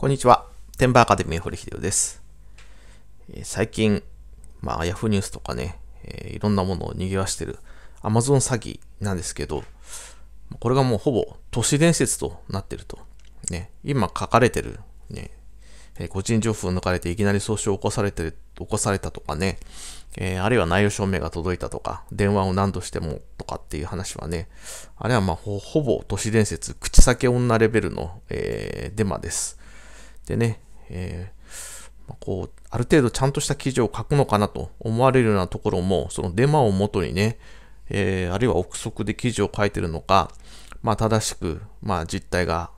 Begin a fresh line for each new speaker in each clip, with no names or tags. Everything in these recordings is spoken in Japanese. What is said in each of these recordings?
こんにちは。テンバーアカデミー堀秀夫です。えー、最近、まあ、ヤフーニュースとかね、えー、いろんなものを賑わしてる Amazon 詐欺なんですけど、これがもうほぼ都市伝説となってると。ね、今書かれてる、ね、えー、個人情報を抜かれていきなり訴訟を起こされてる、起こされたとかね、えあるいは内容証明が届いたとか、電話を何度してもとかっていう話はね、あれはまあほぼ都市伝説、口先女レベルの、えデマです。でね、えー、まあ、こう、ある程度ちゃんとした記事を書くのかなと思われるようなところも、そのデマをもとにね、えー、あるいは憶測で記事を書いてるのか、まあ、正しく、まあ、実態が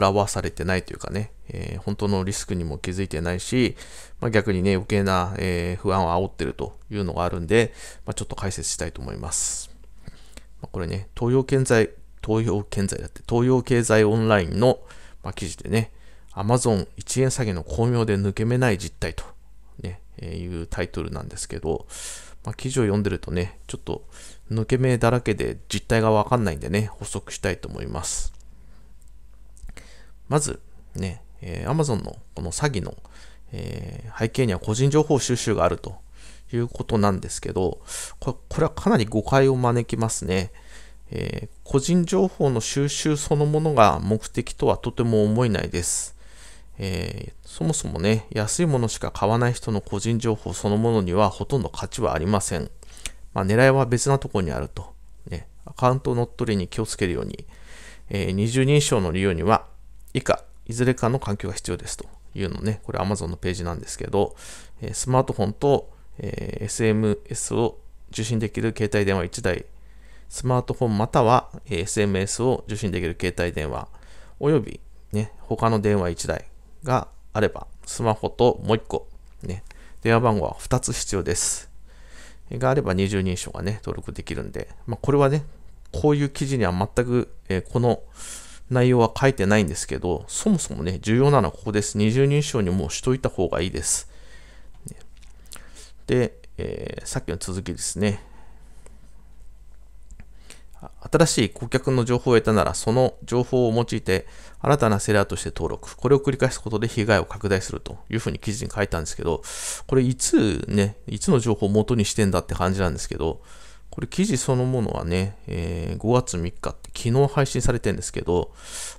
表されてないというかね、えー、本当のリスクにも気づいてないし、まあ、逆にね、余計な、えー、不安を煽ってるというのがあるんで、まあ、ちょっと解説したいと思います。まこれね、東洋経済、東洋経済だって、東洋経済オンラインの、ま記事でね、Amazon 1円詐欺の巧妙で抜け目ない実態と、ねえいうタイトルなんですけど、まあ、記事を読んでるとね、ちょっと抜け目だらけで実態がわかんないんでね、補足したいと思います。まず、ね、えー、Amazon のこの詐欺の、えー、背景には個人情報収集があるということなんですけど、これこれはかなり誤解を招きますね。えー、個人情報の収集そのものが目的とはとても思えないです。えー、そもそもね、安いものしか買わない人の個人情報そのものにはほとんど価値はありません。まあ、狙いは別なところにあると。ね、アカウント乗っ取りに気をつけるように、えー、二重認証の利用には以下、いずれかの環境が必要ですというのね、これ Amazon のページなんですけど、えー、スマートフォンと、え SMS を受信できる携帯電話1台、スマートフォンまたは、え SMS を受信できる携帯電話、および、ね、他の電話1台、があれば、スマホともう1個、ね、電話番号は2つ必要です。があれば二重認証がね、登録できるんで、まあ、これはね、こういう記事には全く、えー、この内容は書いてないんですけど、そもそもね、重要なのはここです。二重認証にもうしといた方がいいです。で、えー、さっきの続きですね。新しい顧客の情報を得たなら、その情報を用いて、新たなセラーとして登録。これを繰り返すことで被害を拡大するというふうに記事に書いたんですけど、これいつね、いつの情報を元にしてんだって感じなんですけど、これ記事そのものはね、えー、5月3日って昨日配信されてるんですけど、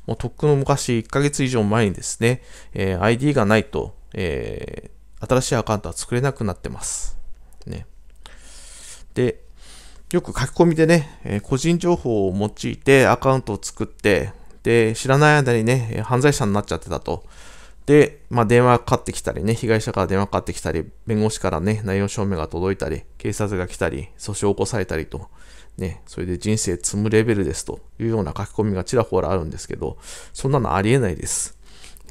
もうとっくの昔、1ヶ月以上前にですね、えー、ID がないと、えー、新しいアカウントは作れなくなってます。ね。で、よく書き込みでね、え個人情報を用いてアカウントを作って、で、知らない間にね、犯罪者になっちゃってたと。で、まあ、電話がかかってきたりね、被害者から電話かかってきたり、弁護士からね、内容証明が届いたり、警察が来たり、訴訟を起こされたりと、ね、それで人生積むレベルですというような書き込みがちらほらあるんですけど、そんなのありえないです。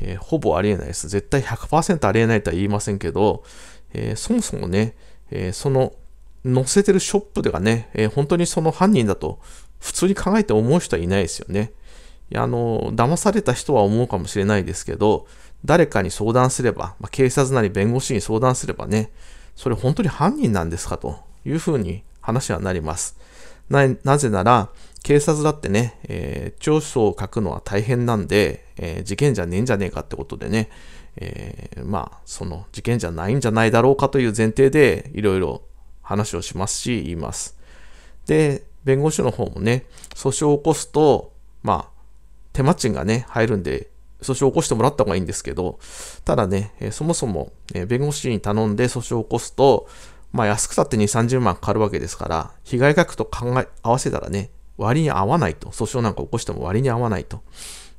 えー、ほぼありえないです。絶対100%ありえないとは言いませんけど、えー、そもそもね、えー、その載せてるショップではね、えー、本当にその犯人だと普通に考えて思う人はいないですよね。いやあの騙された人は思うかもしれないですけど、誰かに相談すれば、まあ、警察なり弁護士に相談すればね、それ本当に犯人なんですかというふうに話はなります。ななぜなら、警察だってね、えー、調書を書くのは大変なんで、えー、事件じゃねえんじゃねえかってことでね、えー、まあ、その事件じゃないんじゃないだろうかという前提で、いろいろ話をしますし、言います。で、弁護士の方もね、訴訟を起こすと、まあ、手間賃がね、入るんで、訴訟を起こしてもらった方がいいんですけど、ただね、えそもそも、え弁護士に頼んで訴訟を起こすと、まあ、安くたって2、30万かかるわけですから、被害額と考え、合わせたらね、割に合わないと。訴訟なんか起こしても割に合わないと。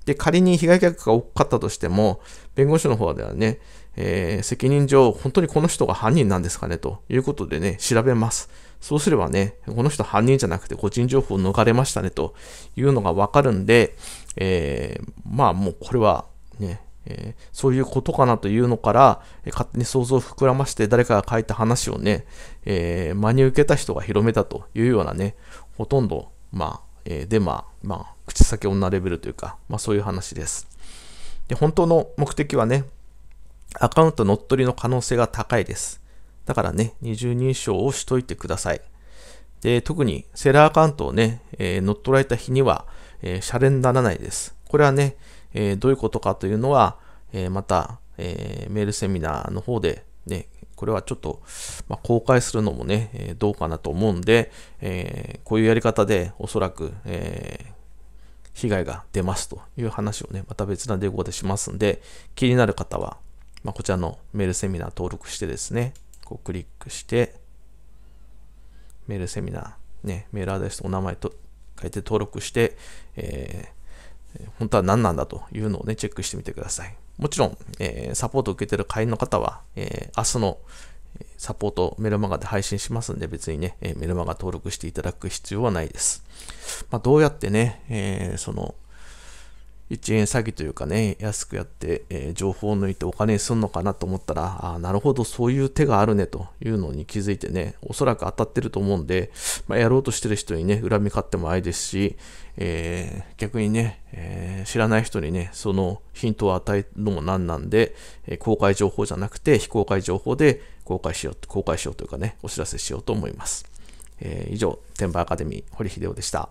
で、仮に被害客が多かったとしても、弁護士の方ではね、えー、責任上、本当にこの人が犯人なんですかねということでね、調べます。そうすればね、この人犯人じゃなくて個人情報を逃れましたねというのがわかるんで、えー、まあもうこれはね、えー、そういうことかなというのから、えー、勝手に想像を膨らまして誰かが書いた話をね、えー、真に受けた人が広めたというようなね、ほとんど、まあ、えー、で、ままあ、口先女レベルというか、まあそういう話です。で、本当の目的はね、アカウント乗っ取りの可能性が高いです。だからね、二重認証をしといてください。で、特にセラーアカウントをね、えー、乗っ取られた日には、えー、シャレにならないです。これはね、えー、どういうことかというのは、えー、また、えー、メールセミナーの方でね、これはちょっと、まあ、公開するのもね、えー、どうかなと思うんで、えー、こういうやり方でおそらく、えー、被害が出ますという話をね、また別なデコでしますんで、気になる方は、まあ、こちらのメールセミナー登録してですね、こうクリックして、メールセミナー、ね、メールアドレスとお名前と書いて登録して、えー、本当は何なんだというのをね、チェックしてみてください。もちろん、えー、サポートを受けてる会員の方は、えー、明日のサポートメルマガで配信しますんで別にね、えメルマガ登録していただく必要はないです。まあ、どうやってね、えその1円詐欺というかね、安くやって、えー、情報を抜いてお金にすんのかなと思ったら、ああ、なるほど、そういう手があるねというのに気づいてね、おそらく当たってると思うんで、まあ、やろうとしてる人にね、恨み買ってもあれですし、えー、逆にね、えー、知らない人にね、そのヒントを与えるのもなんなんで、え公開情報じゃなくて、非公開情報で公開しよう、公開しようというかね、お知らせしようと思います。え以上、天板アカデミー、堀秀夫でした。